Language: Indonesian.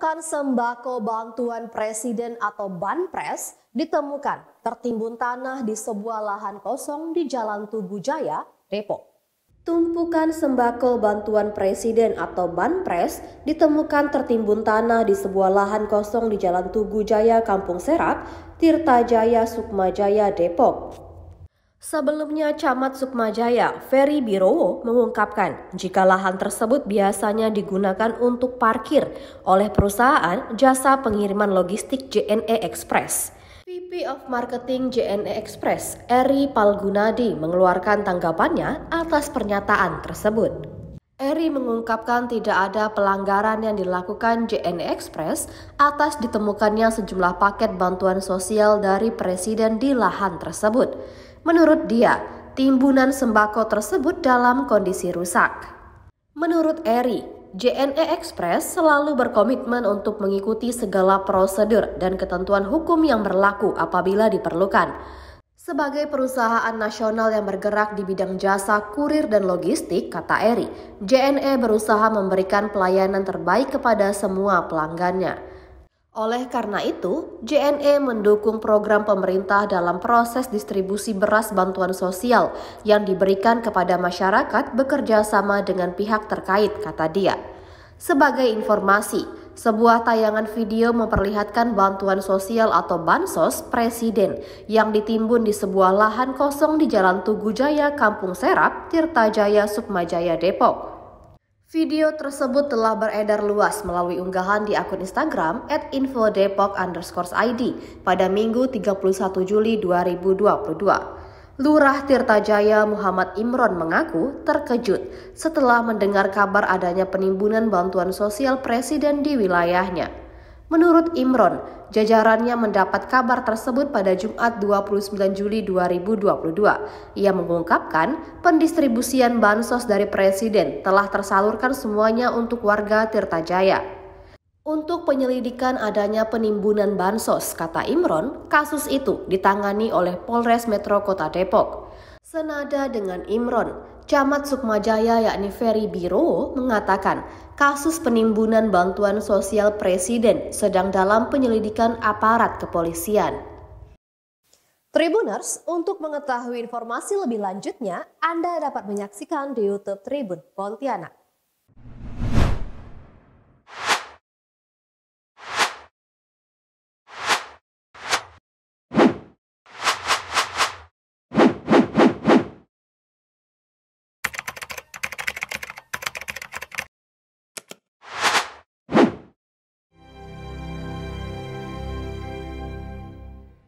tumpukan sembako bantuan presiden atau Banpres ditemukan tertimbun tanah di sebuah lahan kosong di Jalan Tugu Jaya, Depok. Tumpukan sembako bantuan presiden atau Banpres ditemukan tertimbun tanah di sebuah lahan kosong di Jalan Tugu Jaya, Kampung Serap, Tirta Jaya, Sukma Jaya, Depok. Sebelumnya, Camat Sukmajaya Ferry Birowo mengungkapkan jika lahan tersebut biasanya digunakan untuk parkir oleh perusahaan jasa pengiriman logistik JNE Express. VP of Marketing JNE Express, Eri Palgunadi, mengeluarkan tanggapannya atas pernyataan tersebut. Eri mengungkapkan tidak ada pelanggaran yang dilakukan JNE Express atas ditemukannya sejumlah paket bantuan sosial dari Presiden di lahan tersebut. Menurut dia, timbunan sembako tersebut dalam kondisi rusak. Menurut Eri, JNE Express selalu berkomitmen untuk mengikuti segala prosedur dan ketentuan hukum yang berlaku apabila diperlukan. Sebagai perusahaan nasional yang bergerak di bidang jasa, kurir, dan logistik, kata Eri, JNE berusaha memberikan pelayanan terbaik kepada semua pelanggannya. Oleh karena itu, JNE mendukung program pemerintah dalam proses distribusi beras bantuan sosial yang diberikan kepada masyarakat bekerja sama dengan pihak terkait, kata dia. Sebagai informasi, sebuah tayangan video memperlihatkan bantuan sosial atau bansos presiden yang ditimbun di sebuah lahan kosong di Jalan Tugu Jaya, Kampung Serap, Tirta Jaya, Sukma Depok. Video tersebut telah beredar luas melalui unggahan di akun Instagram at infodepok underscore id pada Minggu 31 Juli 2022. Lurah Tirtajaya Muhammad Imron mengaku terkejut setelah mendengar kabar adanya penimbunan bantuan sosial presiden di wilayahnya. Menurut Imron, jajarannya mendapat kabar tersebut pada Jumat 29 Juli 2022. Ia mengungkapkan pendistribusian bansos dari Presiden telah tersalurkan semuanya untuk warga Tirtajaya. Untuk penyelidikan adanya penimbunan bansos, kata Imron, kasus itu ditangani oleh Polres Metro Kota Depok. Senada dengan Imron, Camat Sukmajaya yakni Ferry Biro mengatakan kasus penimbunan bantuan sosial presiden sedang dalam penyelidikan aparat kepolisian. Tribuners, untuk mengetahui informasi lebih lanjutnya, Anda dapat menyaksikan di YouTube Tribun Pontianak.